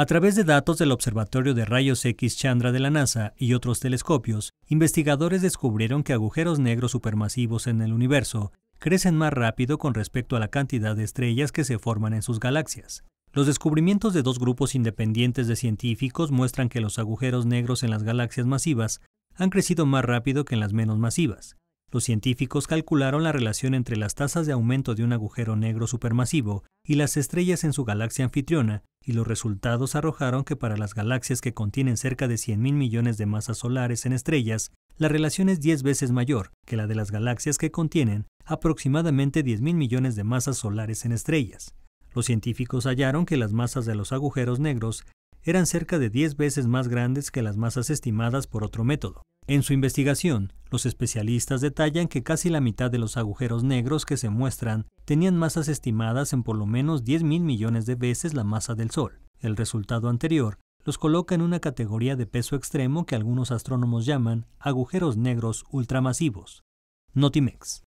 A través de datos del Observatorio de Rayos X Chandra de la NASA y otros telescopios, investigadores descubrieron que agujeros negros supermasivos en el universo crecen más rápido con respecto a la cantidad de estrellas que se forman en sus galaxias. Los descubrimientos de dos grupos independientes de científicos muestran que los agujeros negros en las galaxias masivas han crecido más rápido que en las menos masivas. Los científicos calcularon la relación entre las tasas de aumento de un agujero negro supermasivo y las estrellas en su galaxia anfitriona, y los resultados arrojaron que para las galaxias que contienen cerca de 100.000 millones de masas solares en estrellas, la relación es 10 veces mayor que la de las galaxias que contienen aproximadamente 10.000 millones de masas solares en estrellas. Los científicos hallaron que las masas de los agujeros negros eran cerca de 10 veces más grandes que las masas estimadas por otro método. En su investigación, los especialistas detallan que casi la mitad de los agujeros negros que se muestran tenían masas estimadas en por lo menos 10.000 mil millones de veces la masa del Sol. El resultado anterior los coloca en una categoría de peso extremo que algunos astrónomos llaman agujeros negros ultramasivos. Notimex.